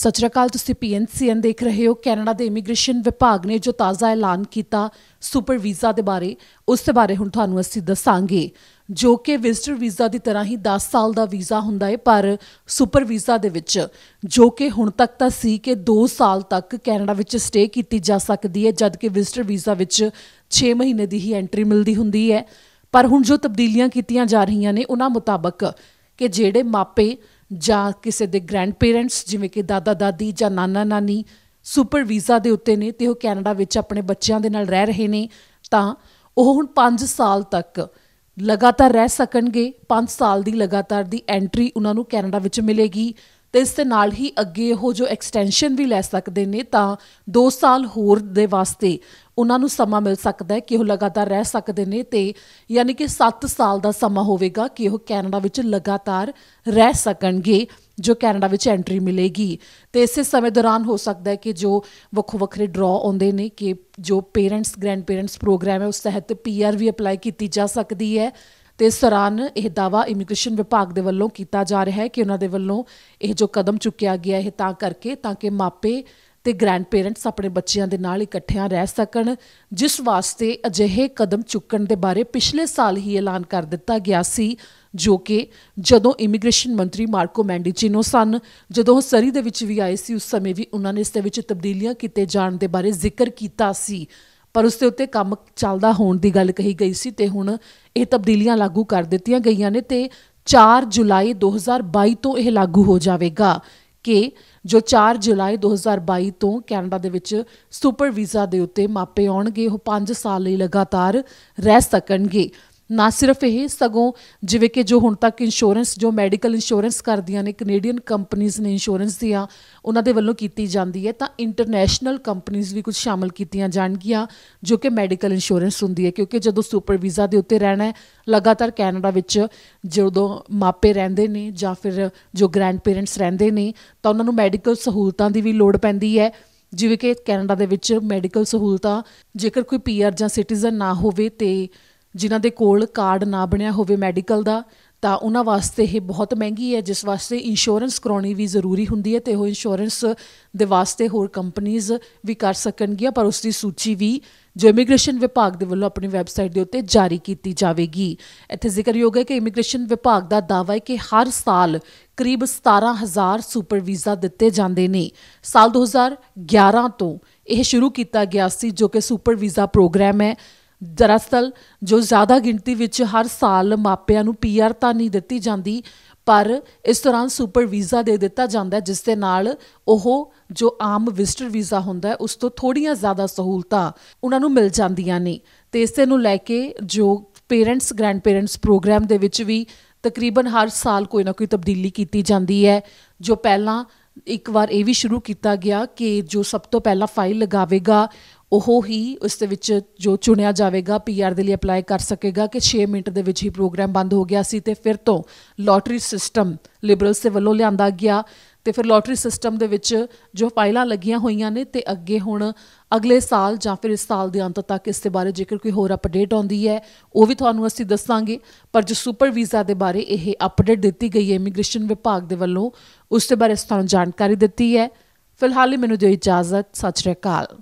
ਸਤਿ ਸ਼੍ਰੀ ਅਕਾਲ ਤੁਸੀਂ ਪੀਐਨਸੀਐਨ ਦੇਖ ਰਹੇ ਹੋ ਕੈਨੇਡਾ ਦੇ ਇਮੀਗ੍ਰੇਸ਼ਨ ਵਿਭਾਗ ਨੇ ਜੋ ਤਾਜ਼ਾ ਐਲਾਨ ਕੀਤਾ ਸੁਪਰ ਵੀਜ਼ਾ ਦੇ ਬਾਰੇ ਉਸ ਦੇ ਬਾਰੇ ਹੁਣ ਤੁਹਾਨੂੰ ਅਸੀਂ ਦੱਸਾਂਗੇ ਜੋ ਕਿ ਵਿਜ਼ਟਰ ਵੀਜ਼ਾ ਦੀ ਤਰ੍ਹਾਂ ਹੀ 10 ਸਾਲ ਦਾ ਵੀਜ਼ਾ ਹੁੰਦਾ ਹੈ ਪਰ ਸੁਪਰ ਵੀਜ਼ਾ ਦੇ ਵਿੱਚ ਜੋ ਕਿ ਹੁਣ ਤੱਕ ਤਾਂ ਸੀ ਕਿ 2 ਸਾਲ ਤੱਕ ਕੈਨੇਡਾ ਵਿੱਚ ਸਟੇ ਕੀਤੀ ਜਾ ਸਕਦੀ ਹੈ ਜਦ ਕਿ ਵਿਜ਼ਟਰ ਵੀਜ਼ਾ ਵਿੱਚ 6 ਮਹੀਨੇ ਦੀ ਹੀ ਐਂਟਰੀ ਮਿਲਦੀ ਹੁੰਦੀ ਹੈ ਪਰ ਹੁਣ ਜੋ ਤਬਦੀਲੀਆਂ ਕੀਤੀਆਂ ਜਾ ਰਹੀਆਂ ਨੇ ਉਹਨਾਂ ਮੁਤਾਬਕ ਕਿ ਜਿਹੜੇ ਮਾਪੇ ਜਾਂ ਕਿਸੇ ਦੇ ਗ੍ਰੈਂਡ ਪੇਰੈਂਟਸ ਜਿਵੇਂ ਕਿ ਦਾਦਾ ਦਾਦੀ ਜਾਂ ਨਾਨਾ ਨਾਨੀ ਸੁਪਰ ਵੀਜ਼ਾ ਦੇ ਉੱਤੇ ਨੇ ਤੇ ਉਹ ਕੈਨੇਡਾ ਵਿੱਚ ਆਪਣੇ ਬੱਚਿਆਂ ਦੇ ਨਾਲ ਰਹਿ ਰਹੇ ਨੇ ਤਾਂ ਉਹ ਹੁਣ 5 ਸਾਲ ਤੱਕ ਲਗਾਤਾਰ ਰਹਿ ਸਕਣਗੇ 5 ਸਾਲ ਦੀ ਲਗਾਤਾਰ ਦੀ ਐਂਟਰੀ ਉਹਨਾਂ ਨੂੰ ਕੈਨੇਡਾ ਵਿੱਚ ਮਿਲੇਗੀ ਤੇ ਇਸ ਦੇ ਨਾਲ ਹੀ ਅੱਗੇ ਉਹ ਜੋ ਐਕਸਟੈਂਸ਼ਨ ਵੀ ਲੈ ਸਕਦੇ ਨੇ ਤਾਂ 2 ਸਾਲ ਹੋਰ ਦੇ ਵਾਸਤੇ ਉਹਨਾਂ ਨੂੰ ਸਮਾਂ ਮਿਲ ਸਕਦਾ ਹੈ ਕਿ ਉਹ ਲਗਾਤਾਰ ਰਹਿ ਸਕਦੇ ਨੇ ਤੇ ਯਾਨੀ ਕਿ 7 ਸਾਲ ਦਾ ਸਮਾਂ ਹੋਵੇਗਾ ਕਿ ਉਹ ਕੈਨੇਡਾ ਵਿੱਚ ਲਗਾਤਾਰ ਰਹਿ ਸਕਣਗੇ ਜੋ ਕੈਨੇਡਾ ਵਿੱਚ ਐਂਟਰੀ ਮਿਲੇਗੀ ਤੇ ਇਸੇ ਸਮੇਂ ਦੌਰਾਨ ਹੋ ਸਕਦਾ ਹੈ ਕਿ ਜੋ ਵੱਖੋ ਵੱਖਰੇ ਡਰਾ ਆਉਂਦੇ ਨੇ ਕਿ ਜੋ ਪੇਰੈਂਟਸ ਗ੍ਰੈਂਡ ਪੇਰੈਂਟਸ ਪ੍ਰੋਗਰਾਮ ਹੈ ਉਸ ਤਹਿਤ ਪੀਆਰ ਵੀ ਅਪਲਾਈ ਕੀਤੀ ਜਾ ਸਕਦੀ ਹੈ ਤੇ ਸਰਾਨ ਇਹ ਦਾਵਾ ਇਮੀਗ੍ਰੇਸ਼ਨ ਵਿਭਾਗ ਦੇ ਵੱਲੋਂ ਕੀਤਾ ਜਾ ਰਿਹਾ ਹੈ ਕਿ ਉਹਨਾਂ ਦੇ ਵੱਲੋਂ ਇਹ ਜੋ ਕਦਮ ਚੁੱਕਿਆ ਗਿਆ ਹੈ ਤਾਂ ਕਰਕੇ ਤਾਂ ਕਿ ਮਾਪੇ ਤੇ ਗ੍ਰੈਂਡਪੇਰੈਂਟਸ ਆਪਣੇ ਬੱਚਿਆਂ ਦੇ ਨਾਲ ਇਕੱਠਿਆਂ ਰਹਿ ਸਕਣ ਜਿਸ ਵਾਸਤੇ ਅਜਿਹੇ ਕਦਮ ਚੁੱਕਣ ਦੇ ਬਾਰੇ ਪਿਛਲੇ ਸਾਲ ਹੀ ਐਲਾਨ ਕਰ ਦਿੱਤਾ ਗਿਆ ਸੀ ਜੋ ਕਿ ਜਦੋਂ ਇਮੀਗ੍ਰੇਸ਼ਨ ਮੰਤਰੀ ਮਾਰਕੋ ਮੈਂਡੀਚੀਨੋ ਸਨ ਜਦੋਂ ਉਹ ਸਰੀ ਦੇ ਵਿੱਚ ਵੀ ਆਏ ਸੀ ਉਸ ਸਮੇਂ ਵੀ ਉਹਨਾਂ ਨੇ ਇਸ ਦੇ ਵਿੱਚ ਤਬਦੀਲੀਆਂ ਕੀਤੇ ਜਾਣ ਦੇ ਬਾਰੇ ਜ਼ਿਕਰ ਕੀਤਾ ਸੀ ਪਰ ਉਸ ਦੇ ਉੱਤੇ ਕੰਮ ਚੱਲਦਾ ਹੋਣ ਦੀ ਗੱਲ ਕਹੀ ਗਈ ਸੀ ਤੇ ਹੁਣ ਇਹ ਤਬਦੀਲੀਆਂ ਲਾਗੂ ਕਰ ਦਿੱਤੀਆਂ ਗਈਆਂ ਨੇ ਤੇ 4 ਜੁਲਾਈ 2022 ਤੋਂ ਇਹ ਲਾਗੂ ਹੋ ਜਾਵੇਗਾ ਕਿ ਜੋ 4 ਜੁਲਾਈ 2022 ਤੋਂ ਕੈਨੇਡਾ ਦੇ ਵਿੱਚ ਸੁਪਰ ਵੀਜ਼ਾ ਦੇ ਉੱਤੇ ਮਾਪੇ ਆਉਣਗੇ ਉਹ 5 ਸਾਲ ਲਈ ਲਗਾਤਾਰ ਰਹਿ ਸਕਣਗੇ ਨਾ ਸਿਰਫ ਇਹ ਸਗੋਂ ਜਿਵੇਂ ਕਿ ਜੋ ਹੁਣ ਤੱਕ ਇੰਸ਼ੋਰੈਂਸ ਜੋ ਮੈਡੀਕਲ ਇੰਸ਼ੋਰੈਂਸ ਕਰਦੀਆਂ ਨੇ ਕੈਨੇਡੀਅਨ ਕੰਪਨੀਆਂ ਨੇ ਇੰਸ਼ੋਰੈਂਸ ਦੀਆਂ ਉਹਨਾਂ ਦੇ ਵੱਲੋਂ ਕੀਤੀ ਜਾਂਦੀ ਹੈ ਤਾਂ ਇੰਟਰਨੈਸ਼ਨਲ ਕੰਪਨੀਆਂ ਵੀ ਕੁਝ ਸ਼ਾਮਲ ਕੀਤੀਆਂ ਜਾਣਗੀਆਂ ਜੋ ਕਿ ਮੈਡੀਕਲ ਇੰਸ਼ੋਰੈਂਸ ਹੁੰਦੀ ਹੈ ਕਿਉਂਕਿ ਜਦੋਂ ਸੁਪਰ ਵੀਜ਼ਾ ਦੇ ਉੱਤੇ ਰਹਿਣਾ ਹੈ ਲਗਾਤਾਰ ਕੈਨੇਡਾ ਵਿੱਚ ਜਦੋਂ ਮਾਪੇ ਰਹਿੰਦੇ ਨੇ ਜਾਂ ਫਿਰ ਜੋ ਗ੍ਰੈਂਡ ਪੇਰੈਂਟਸ ਰਹਿੰਦੇ ਨੇ ਤਾਂ ਉਹਨਾਂ ਨੂੰ ਮੈਡੀਕਲ ਸਹੂਲਤਾਂ ਦੀ ਵੀ ਲੋੜ ਪੈਂਦੀ ਹੈ ਜਿਵੇਂ ਕਿ ਕੈਨੇਡਾ ਦੇ ਵਿੱਚ ਮੈਡੀਕਲ ਸਹੂਲਤਾਂ ਜੇਕਰ ਕੋਈ ਪੀਆਰ ਜਾਂ ਸਿਟੀਜ਼ਨ ਨਾ ਹੋਵੇ ਤੇ ਜਿਨ੍ਹਾਂ ਦੇ ਕੋਲ ਕਾਰਡ ਨਾ ਬਣਿਆ ਹੋਵੇ ਮੈਡੀਕਲ ਦਾ ਤਾਂ ਉਹਨਾਂ ਵਾਸਤੇ ਇਹ ਬਹੁਤ ਮਹਿੰਗੀ ਹੈ ਜਿਸ ਵਾਸਤੇ ਇੰਸ਼ੋਰੈਂਸ ਕਰਾਉਣੀ ਵੀ ਜ਼ਰੂਰੀ ਹੁੰਦੀ ਹੈ ਤੇ ਉਹ ਇੰਸ਼ੋਰੈਂਸ ਦੇ ਵਾਸਤੇ ਹੋਰ ਕੰਪਨੀਆਂ ਵੀ ਕਰ ਸਕਣਗੀਆਂ ਪਰ ਉਸ ਦੀ ਸੂਚੀ ਵੀ ਜੋ ਇਮੀਗ੍ਰੇਸ਼ਨ ਵਿਭਾਗ ਦੇ ਵੱਲੋਂ ਆਪਣੀ ਵੈਬਸਾਈਟ ਦੇ ਉੱਤੇ ਜਾਰੀ ਕੀਤੀ ਜਾਵੇਗੀ ਇੱਥੇ ਜ਼ਿਕਰਯੋਗ ਹੈ ਕਿ ਇਮੀਗ੍ਰੇਸ਼ਨ ਵਿਭਾਗ ਦਾ ਦਾਅਵਾ ਹੈ ਕਿ ਹਰ ਸਾਲ ਕਰੀਬ 17000 ਸੁਪਰ ਵੀਜ਼ਾ ਦਿੱਤੇ ਜਾਂਦੇ ਨੇ ਸਾਲ 2011 ਤੋਂ ਇਹ ਸ਼ੁਰੂ ਕੀਤਾ ਗਿਆ ਸੀ ਜੋ ਕਿ ਸੁਪਰ ਵੀਜ਼ਾ ਪ੍ਰੋਗਰਾਮ ਹੈ ਦਰਅਸਲ ਜੋ ਜ਼ਿਆਦਾ ਗਿਣਤੀ ਵਿੱਚ ਹਰ ਸਾਲ ਮਾਪਿਆਂ ਨੂੰ ਪੀਆਰ ਤਾਂ ਨਹੀਂ ਦਿੱਤੀ ਜਾਂਦੀ ਪਰ ਇਸ ਤਰ੍ਹਾਂ ਸੁਪਰ ਵੀਜ਼ਾ ਦੇ ਦਿੱਤਾ ਜਾਂਦਾ ਜਿਸ ਦੇ ਨਾਲ ਉਹ ਜੋ ਆਮ ਵਿਜ਼ਟਰ ਵੀਜ਼ਾ ਹੁੰਦਾ ਉਸ ਤੋਂ ਥੋੜੀਆਂ ਜ਼ਿਆਦਾ ਸਹੂਲਤਾਂ ਉਹਨਾਂ ਨੂੰ ਮਿਲ ਜਾਂਦੀਆਂ ਨੇ ਤੇ ਇਸੇ ਨੂੰ ਲੈ ਕੇ ਜੋ ਪੇਰੈਂਟਸ ਗ੍ਰੈਂਡ ਪੇਰੈਂਟਸ ਪ੍ਰੋਗਰਾਮ ਦੇ ਵਿੱਚ ਵੀ ਤਕਰੀਬਨ ਹਰ ਸਾਲ ਕੋਈ ਨਾ ਕੋਈ ਤਬਦੀਲੀ ਕੀਤੀ ਜਾਂਦੀ ਹੈ ਜੋ ਪਹਿਲਾਂ ਇੱਕ ਵਾਰ ਇਹ ਵੀ ਸ਼ੁਰੂ ਕੀਤਾ ਗਿਆ ਕਿ ਜੋ ਸਭ ਤੋਂ ਪਹਿਲਾਂ ਫਾਈਲ ਲਗਾਵੇਗਾ ਉਹ ਹੀ ਉਸ ਦੇ ਵਿੱਚ ਜੋ ਚੁਣਿਆ ਜਾਵੇਗਾ ਪੀਆਰ ਦੇ ਲਈ ਅਪਲਾਈ ਕਰ ਸਕੇਗਾ ਕਿ 6 ਮਿੰਟ ਦੇ ਵਿੱਚ ਹੀ ਪ੍ਰੋਗਰਾਮ ਬੰਦ ਹੋ ਗਿਆ ਸੀ ਤੇ ਫਿਰ ਤੋਂ ਲੋਟਰੀ ਸਿਸਟਮ ਲਿਬਰਲਸ ਦੇ ਵੱਲੋਂ ਲਿਆਂਦਾ ਗਿਆ ਤੇ ਫਿਰ ਲੋਟਰੀ ਸਿਸਟਮ ਦੇ ਵਿੱਚ ਜੋ ਫਾਈਲਾਂ ਲੱਗੀਆਂ ਹੋਈਆਂ ਨੇ ਤੇ ਅੱਗੇ ਹੁਣ ਅਗਲੇ ਸਾਲ ਜਾਂ ਫਿਰ ਇਸ ਸਾਲ ਦੇ ਅੰਤ ਤੱਕ ਇਸ ਦੇ ਬਾਰੇ ਜੇਕਰ ਕੋਈ ਹੋਰ ਅਪਡੇਟ ਆਉਂਦੀ ਹੈ ਉਹ ਵੀ ਤੁਹਾਨੂੰ ਅਸੀਂ ਦੱਸਾਂਗੇ ਪਰ ਜੋ ਸੁਪਰ ਵੀਜ਼ਾ ਦੇ ਬਾਰੇ ਇਹ ਅਪਡੇਟ ਦਿੱਤੀ ਗਈ ਹੈ ਇਮੀਗ੍ਰੇਸ਼ਨ ਵਿਭਾਗ ਦੇ ਵੱਲੋਂ ਉਸ ਦੇ ਬਾਰੇ ਤੁਹਾਨੂੰ ਜਾਣਕਾਰੀ ਦਿੱਤੀ ਹੈ ਫਿਲਹਾਲ ਹੀ ਮੈਨੂੰ ਦਿਓ ਇਜਾਜ਼ਤ ਸੱਚ ਰਹਿਕਾਲ